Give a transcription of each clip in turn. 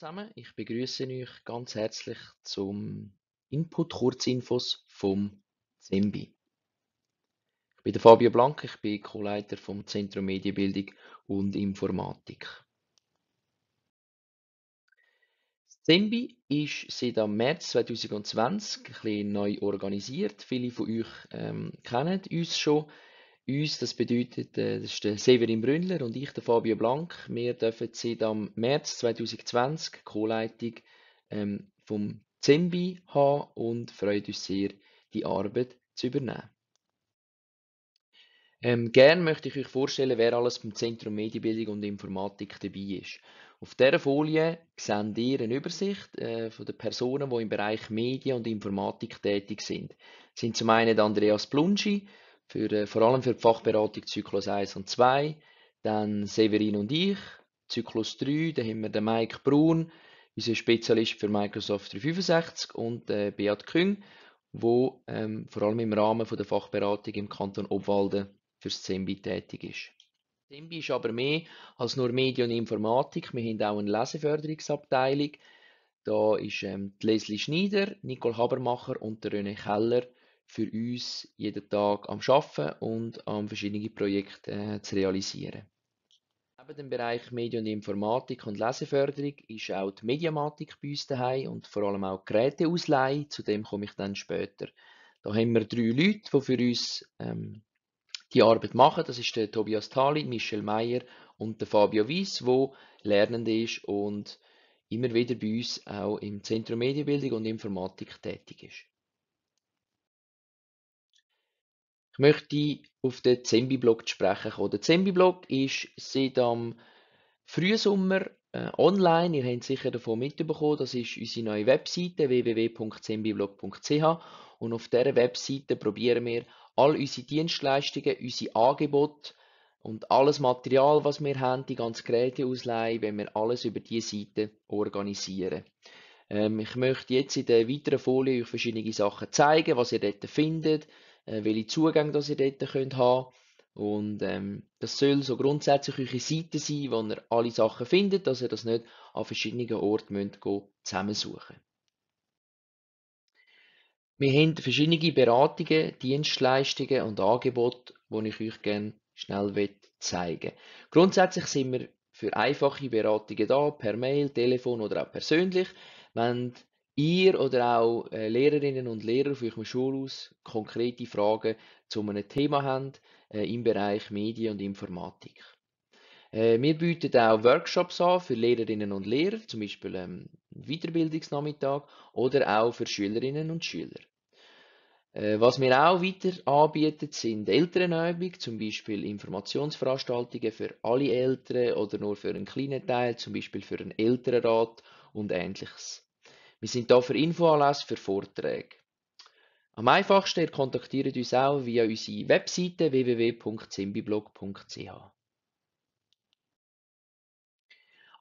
zusammen, ich begrüße euch ganz herzlich zum Input Kurzinfos vom Zembi. Ich bin der Fabio Blank, ich bin Co-Leiter vom Zentrum Medienbildung und Informatik. Das Zembi ist seit am März 2020 ein bisschen neu organisiert. Viele von euch ähm, kennen uns schon. Uns, das bedeutet, äh, das ist der Severin Brünnler und ich, der Fabio Blank. Wir dürfen seit am März 2020 Co-Leitung ähm, vom Zimbi haben und freuen uns sehr, die Arbeit zu übernehmen. Ähm, gern möchte ich euch vorstellen, wer alles beim Zentrum Medienbildung und Informatik dabei ist. Auf dieser Folie seht ihr eine Übersicht äh, von den Personen, die im Bereich Medien und Informatik tätig sind. Das sind zum einen Andreas Plunschi, für, äh, vor allem für die Fachberatung Zyklus 1 und 2. Dann Severin und ich, Zyklus 3, da haben wir den Mike Braun, unser Spezialist für Microsoft 365 und äh, Beat Küng, wo ähm, vor allem im Rahmen von der Fachberatung im Kanton Obwalden fürs Zembi tätig ist. Zembi ist aber mehr als nur Medien und Informatik. Wir haben auch eine Leseförderungsabteilung. Da ist ähm, Leslie Schneider, Nicole Habermacher und René Keller für uns jeden Tag am Schaffen und am verschiedenen Projekte äh, zu realisieren. Neben dem Bereich Medien und Informatik und Leseförderung ist auch die Mediamatik bei uns daheim und vor allem auch Geräteausleihe. Zu dem komme ich dann später. Da haben wir drei Leute, die für uns ähm, die Arbeit machen. Das ist der Tobias Thali, Michel Meyer und der Fabio Weiss, der Lernende ist und immer wieder bei uns auch im Zentrum Medienbildung und Informatik tätig ist. möchte ich auf den Zembi-Blog zu sprechen kommen. Der Zembi-Blog ist seit am Frühsommer äh, online. Ihr habt sicher davon mitbekommen. Das ist unsere neue Webseite www.zembiblog.ch und auf dieser Webseite probieren wir all unsere Dienstleistungen, unsere Angebote und alles Material, was wir haben, die ganze Geräteausleihe, wenn wir alles über diese Seite organisieren. Ähm, ich möchte jetzt in der weiteren Folie euch verschiedene Sachen zeigen, was ihr dort findet, äh, welche Zugänge dass ihr dort könnt haben Und ähm, das soll so grundsätzlich eure Seite sein, wo ihr alle Sachen findet, dass ihr das nicht an verschiedenen Orten müsst zusammensuchen Wir haben verschiedene Beratungen, Dienstleistungen und Angebote, die ich euch gerne schnell zeigen möchte. Grundsätzlich sind wir für einfache Beratungen da, per Mail, Telefon oder auch persönlich. Wenn ihr oder auch äh, Lehrerinnen und Lehrer von eurem Schulhaus konkrete Fragen zu einem Thema haben äh, im Bereich Medien und Informatik. Äh, wir bieten auch Workshops an für Lehrerinnen und Lehrer, zum Beispiel ähm, Weiterbildungsnachmittag oder auch für Schülerinnen und Schüler. Äh, was wir auch weiter anbieten, sind Elternübungen, zum Beispiel Informationsveranstaltungen für alle Eltern oder nur für einen kleinen Teil, zum Beispiel für einen Elternrat und ähnliches. Wir sind da für Infoanlässe, für Vorträge. Am einfachsten ihr kontaktiert uns auch via unsere Webseite www.zimbiblog.ch.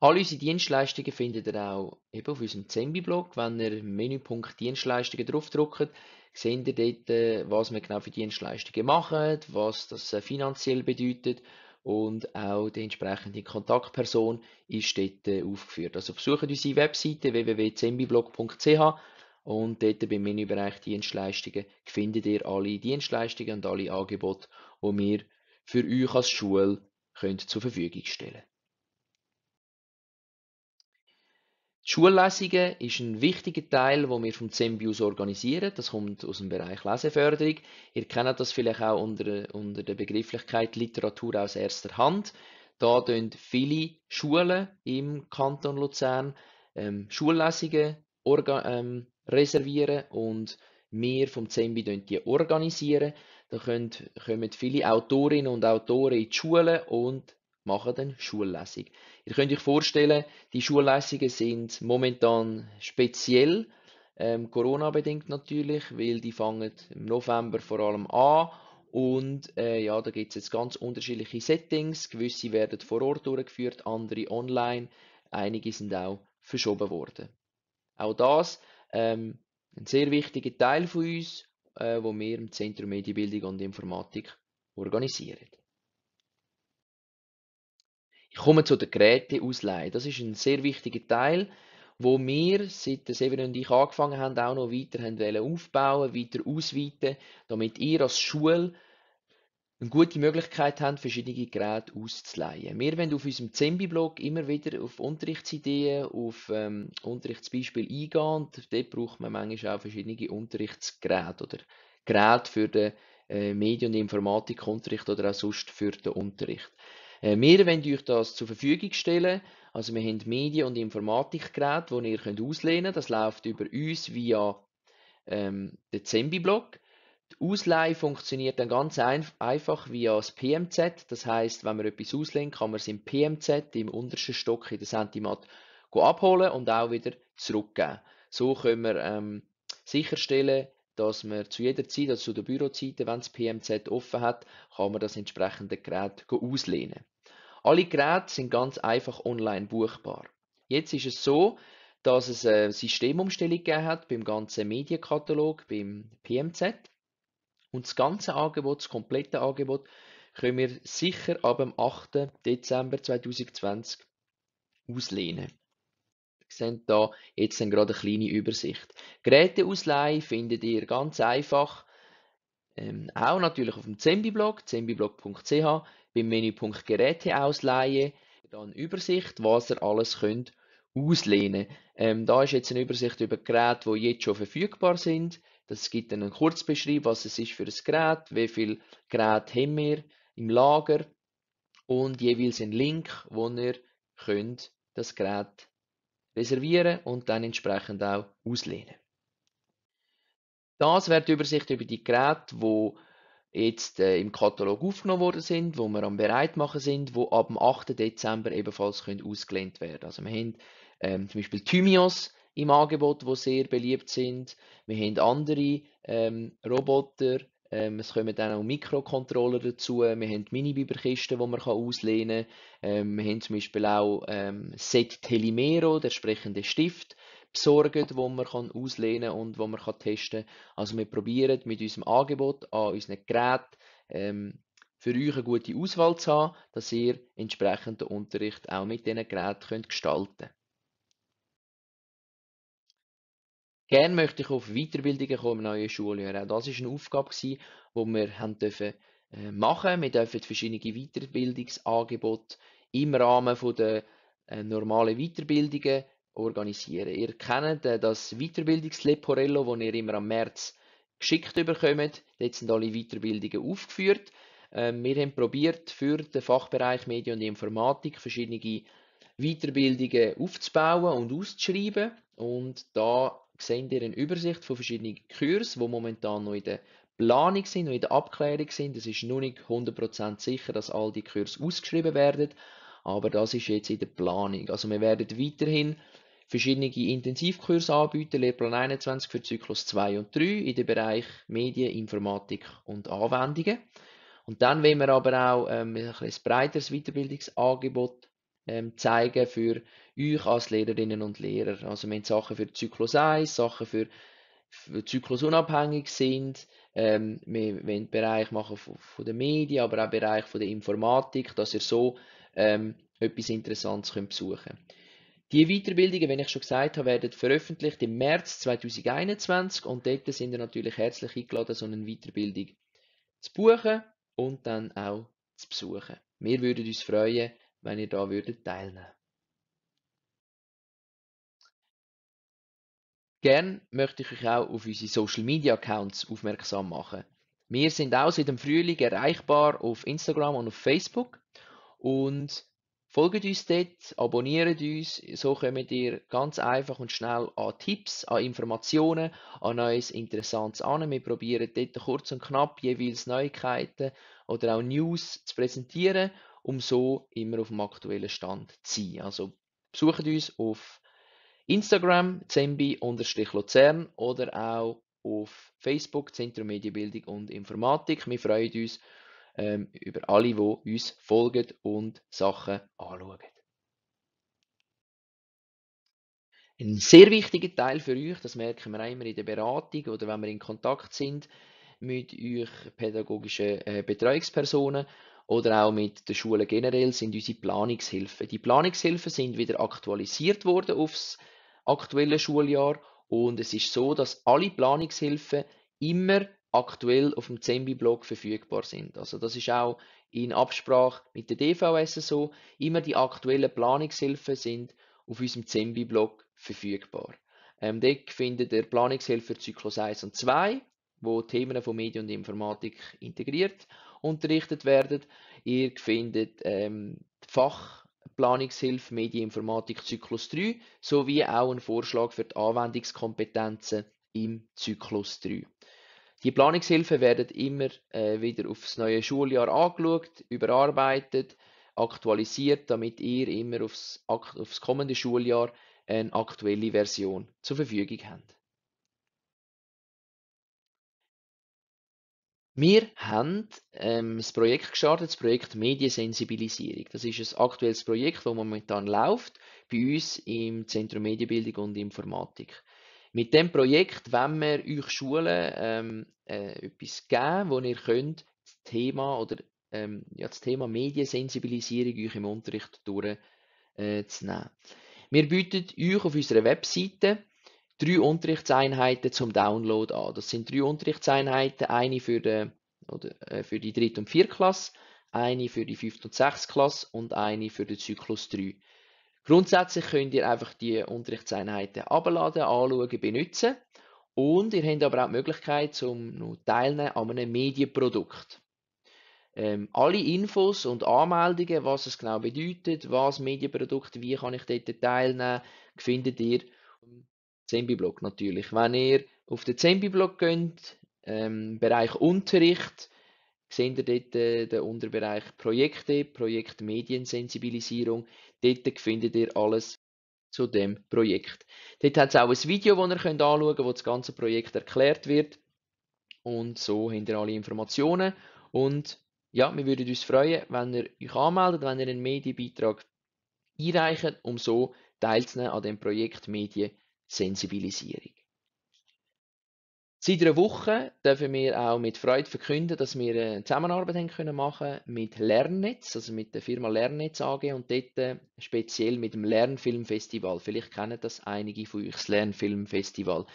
Alle unsere Dienstleistungen findet ihr auch eben auf unserem Zimbi-Blog. Wenn ihr Menüpunkt Dienstleistungen draufdrückt, seht ihr dort, äh, was wir genau für Dienstleistungen machen, was das äh, finanziell bedeutet und auch die entsprechende Kontaktperson ist dort äh, aufgeführt. Also besucht unsere Webseite www.zembiblog.ch und dort beim Menübereich Dienstleistungen findet ihr alle Dienstleistungen und alle Angebote, die wir für euch als Schule zur Verfügung stellen Schullesungen ist ein wichtiger Teil, den wir vom Zembius organisieren. Das kommt aus dem Bereich Leseförderung. Ihr kennt das vielleicht auch unter, unter der Begrifflichkeit Literatur aus erster Hand. Da tun viele Schulen im Kanton Luzern ähm, Schullesungen ähm, reservieren und wir vom Zembi die organisieren. Da können, kommen viele Autorinnen und Autoren in die Schule und machen dann Schullesungen. Ihr könnt euch vorstellen, die Schulleistungen sind momentan speziell, ähm, Corona-bedingt natürlich, weil die fangen im November vor allem an und äh, ja, da gibt es jetzt ganz unterschiedliche Settings. Gewisse werden vor Ort durchgeführt, andere online. Einige sind auch verschoben worden. Auch das ähm, ein sehr wichtiger Teil von uns, äh, wo wir im Zentrum Medienbildung und Informatik organisieren. Ich komme zu der Geräteausleihe. Das ist ein sehr wichtiger Teil, wo wir, seit der Severin und ich angefangen haben, auch noch weiter haben aufbauen, weiter ausweiten, damit ihr als Schule eine gute Möglichkeit haben, verschiedene Geräte auszuleihen. Wir wollen auf unserem zembi blog immer wieder auf Unterrichtsideen, auf ähm, Unterrichtsbeispiele eingehen und dort braucht man manchmal auch verschiedene Unterrichtsgeräte oder Geräte für den äh, Medien- und Informatikunterricht oder auch sonst für den Unterricht. Äh, wir wollen euch das zur Verfügung stellen. Also wir haben Medien- und Informatikgeräte, die ihr könnt auslehnen könnt. Das läuft über uns via ähm, den Zembi-Blog. Die Ausleihe funktioniert dann ganz einf einfach via das PMZ. Das heißt, wenn man etwas auslehnt, kann man es im PMZ im untersten Stock in der Sentimat abholen und auch wieder zurückgeben. So können wir ähm, sicherstellen, dass man zu jeder Zeit, also zu den Bürozeiten, wenn das PMZ offen hat, kann man das entsprechende Gerät auslehnen. Alle Geräte sind ganz einfach online buchbar. Jetzt ist es so, dass es eine Systemumstellung gegeben hat beim ganzen Medienkatalog, beim PMZ. Und das ganze Angebot, das komplette Angebot, können wir sicher ab dem 8. Dezember 2020 auslehnen sehen da jetzt dann gerade eine kleine Übersicht. Geräteausleihe findet ihr ganz einfach ähm, auch natürlich auf dem Zembi-Blog, zembiblog.ch, beim Menüpunkt Geräte ausleihen, dann Übersicht, was ihr alles könnt auslehnen. Ähm, da ist jetzt eine Übersicht über Geräte, die jetzt schon verfügbar sind. Das gibt dann einen Kurzbeschreib, was es ist für ein Gerät, wie viel Geräte haben wir im Lager und jeweils einen Link, wo ihr könnt das Gerät reservieren und dann entsprechend auch auslehnen. Das wäre die Übersicht über die Geräte, die jetzt äh, im Katalog aufgenommen worden sind, wo wir am Bereitmachen sind, wo ab dem 8. Dezember ebenfalls können ausgelehnt werden. Also wir haben ähm, zum Beispiel Thymios im Angebot, wo sehr beliebt sind. Wir haben andere ähm, Roboter, ähm, es kommen dann auch Mikrocontroller dazu. Wir haben Mini-Biberkisten, die man auslehnen kann. Ähm, wir haben zum Beispiel auch ähm, Set Telimero, der sprechende Stift, besorgt, wo man kann auslehnen und wo man kann testen kann. Also wir probieren mit unserem Angebot an unseren Geräten ähm, für euch eine gute Auswahl zu haben, dass ihr entsprechend den Unterricht auch mit diesen Geräten könnt gestalten könnt. Gerne möchte ich auf Weiterbildungen kommen im neuen Schuljahr. Auch das war eine Aufgabe, die wir haben dürfen äh, machen. Wir dürfen verschiedene Weiterbildungsangebote im Rahmen der äh, normalen Weiterbildungen organisieren. Ihr kennt äh, das Weiterbildungsleporello, das ihr immer am März geschickt bekommt. Dort sind alle Weiterbildungen aufgeführt. Ähm, wir haben probiert, für den Fachbereich Medien und Informatik verschiedene Weiterbildungen aufzubauen und auszuschreiben. Und da seht ihr eine Übersicht von verschiedenen Kursen, die momentan noch in der Planung sind, noch in der Abklärung sind. Es ist noch nicht 100% sicher, dass all die Kurse ausgeschrieben werden, aber das ist jetzt in der Planung. Also wir werden weiterhin verschiedene Intensivkurse anbieten, Lehrplan 21 für Zyklus 2 und 3 in den Bereich Medien, Informatik und Anwendungen. Und dann wollen wir aber auch ähm, ein breiteres Weiterbildungsangebot ähm, zeigen für euch als Lehrerinnen und Lehrer. Also wir haben Sachen für Zyklus 1, Sachen für, für zyklusunabhängig sind, ähm, wir wollen Bereich machen von, von der Medien, aber auch Bereich von der Informatik, dass ihr so ähm, etwas Interessantes könnt besuchen könnt. Die Weiterbildungen, wenn ich schon gesagt habe, werden veröffentlicht im März 2021 und dort sind ihr natürlich herzlich eingeladen, so eine Weiterbildung zu buchen und dann auch zu besuchen. Wir würden uns freuen, wenn ihr da würde teilnehmen. Gern möchte ich euch auch auf unsere Social Media Accounts aufmerksam machen. Wir sind auch seit dem Frühling erreichbar auf Instagram und auf Facebook und folgt uns dort, abonniert uns, so kommt ihr ganz einfach und schnell an Tipps, an Informationen, an neues Interessantes an. Wir probieren dort kurz und knapp jeweils Neuigkeiten oder auch News zu präsentieren um so immer auf dem aktuellen Stand zu sein. Also besucht uns auf Instagram zembi-luzern oder auch auf Facebook Zentrum Medienbildung und Informatik. Wir freuen uns ähm, über alle, die uns folgen und Sachen anschauen. Ein sehr wichtiger Teil für euch, das merken wir auch immer in der Beratung oder wenn wir in Kontakt sind mit euch pädagogischen äh, Betreuungspersonen oder auch mit den Schulen generell sind unsere Planungshilfen. Die Planungshilfen sind wieder aktualisiert worden aufs aktuelle Schuljahr und es ist so, dass alle Planungshilfen immer aktuell auf dem Zembi-Blog verfügbar sind. Also das ist auch in Absprache mit der DVS so. Immer die aktuellen Planungshilfen sind auf unserem Zembi-Blog verfügbar. Ähm, dort findet der Planungshilfe Zyklus 1 und 2 wo Themen von Medien und Informatik integriert unterrichtet werden. Ihr findet ähm, die Fachplanungshilfe Medieninformatik Zyklus 3 sowie auch einen Vorschlag für die Anwendungskompetenzen im Zyklus 3. Die Planungshilfen werden immer äh, wieder aufs neue Schuljahr angeschaut, überarbeitet, aktualisiert, damit ihr immer aufs, aufs kommende Schuljahr eine aktuelle Version zur Verfügung habt. Wir haben ähm, das Projekt gestartet, das Projekt Mediensensibilisierung. Das ist ein aktuelles Projekt, das momentan läuft, bei uns im Zentrum Medienbildung und Informatik. Mit dem Projekt wollen wir euch Schulen ähm, äh, etwas geben, wo ihr könnt das Thema oder ähm, ja, das Thema Mediensensibilisierung euch im Unterricht durchzunehmen. Äh, wir bieten euch auf unserer Webseite drei Unterrichtseinheiten zum Download an. Das sind drei Unterrichtseinheiten, eine für die, oder, äh, für die dritte und vierte Klasse, eine für die fünfte und sechste Klasse und eine für den Zyklus 3. Grundsätzlich könnt ihr einfach die Unterrichtseinheiten abladen, anschauen, benutzen und ihr habt aber auch die Möglichkeit, zum teilnehmen an einem Medienprodukt. Ähm, alle Infos und Anmeldungen, was es genau bedeutet, was Medienprodukt, wie kann ich dort teilnehmen, findet ihr Zembi-Blog natürlich. Wenn ihr auf den Zembi-Blog geht, ähm, Bereich Unterricht, seht ihr dort äh, den Unterbereich Projekte, Projekt Mediensensibilisierung. Dort findet ihr alles zu dem Projekt. Dort hat es auch ein Video, das ihr könnt anschauen könnt, wo das ganze Projekt erklärt wird. Und so habt ihr alle Informationen. Und ja, wir würden uns freuen, wenn ihr euch anmeldet, wenn ihr einen Medienbeitrag einreichen, um so teilzunehmen an dem Projekt Medien Sensibilisierung. Seit einer Woche dürfen wir auch mit Freude verkünden, dass wir eine Zusammenarbeit haben können machen mit Lernnetz, also mit der Firma Lernnetz AG und dort äh, speziell mit dem Lernfilmfestival. Vielleicht kennen das einige von euch, das Lernfilmfestival.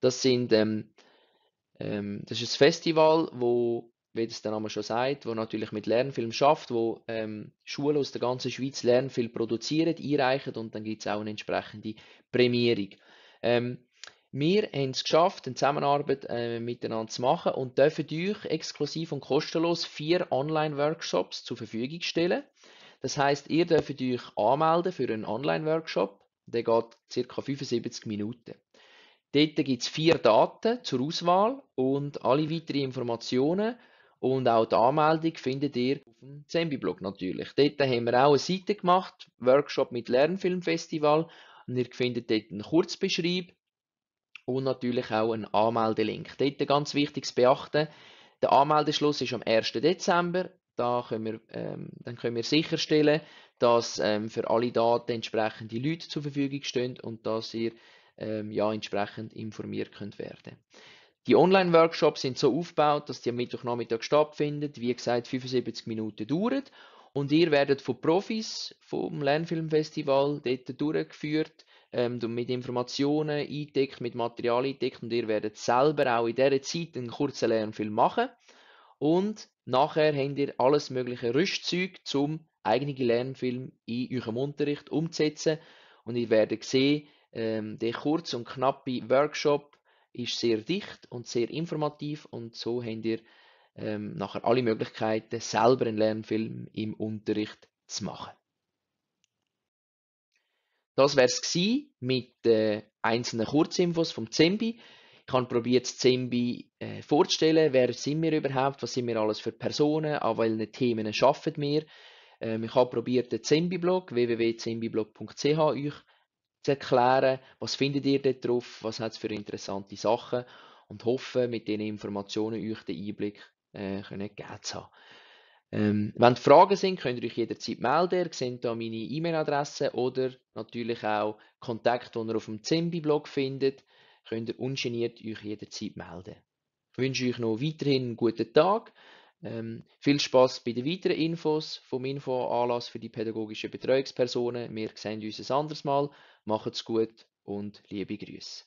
Das, sind, ähm, ähm, das ist ein Festival, wo, wie das der Name schon sagt, wo natürlich mit Lernfilm schafft, wo ähm, Schulen aus der ganzen Schweiz Lernfilm produzieren, einreichen und dann gibt es auch eine entsprechende Prämierung. Ähm, wir haben es geschafft, eine Zusammenarbeit äh, miteinander zu machen und dürfen euch exklusiv und kostenlos vier Online-Workshops zur Verfügung stellen. Das heißt, ihr dürft euch anmelden für einen Online-Workshop. Der geht ca. 75 Minuten. Dort gibt es vier Daten zur Auswahl und alle weiteren Informationen und auch die Anmeldung findet ihr auf dem zambi blog natürlich. Dort haben wir auch eine Seite gemacht, Workshop mit Lernfilmfestival und ihr findet dort einen Kurzbeschreib und natürlich auch einen Anmeldelink. Dort ganz wichtig zu beachten, der Anmeldeschluss ist am 1. Dezember. Da können wir, ähm, dann können wir sicherstellen, dass ähm, für alle Daten entsprechende Leute zur Verfügung stehen und dass ihr ähm, ja, entsprechend informiert könnt werden Die Online-Workshops sind so aufgebaut, dass die am Mittwochnachmittag stattfinden, wie gesagt 75 Minuten dauern und ihr werdet von Profis vom Lernfilmfestival dort durchgeführt, ähm, mit Informationen eingedeckt, mit Material eingedeckt und ihr werdet selber auch in dieser Zeit einen kurzen Lernfilm machen. Und nachher habt ihr alles mögliche Rüstzeug, um eigene Lernfilm in eurem Unterricht umzusetzen. Und ihr werdet sehen, ähm, der kurze und knappe Workshop ist sehr dicht und sehr informativ und so habt ihr ähm, nachher alle Möglichkeiten, selber einen Lernfilm im Unterricht zu machen. Das wäre es mit den einzelnen Kurzinfos vom Zembi. Ich habe probiert, das Zembi äh, vorzustellen. Wer sind wir überhaupt? Was sind wir alles für Personen? An welchen Themen arbeiten wir? Ähm, ich habe probiert, den Zembi-Blog www.zembiblog.ch euch zu erklären. Was findet ihr dort drauf? Was hat es für interessante Sachen? Und hoffe, mit diesen Informationen euch den Einblick äh, können gegeben zu haben. Ähm, wenn Fragen sind, könnt ihr euch jederzeit melden. Ihr seht hier meine E-Mail-Adresse oder natürlich auch Kontakt, die ihr auf dem Zimbi-Blog findet. Könnt ihr ungeniert euch jederzeit melden. Ich wünsche euch noch weiterhin einen guten Tag. Ähm, viel Spaß bei den weiteren Infos vom Info-Anlass für die pädagogischen Betreuungspersonen. Wir sehen uns ein anderes Mal. Macht's gut und liebe Grüße.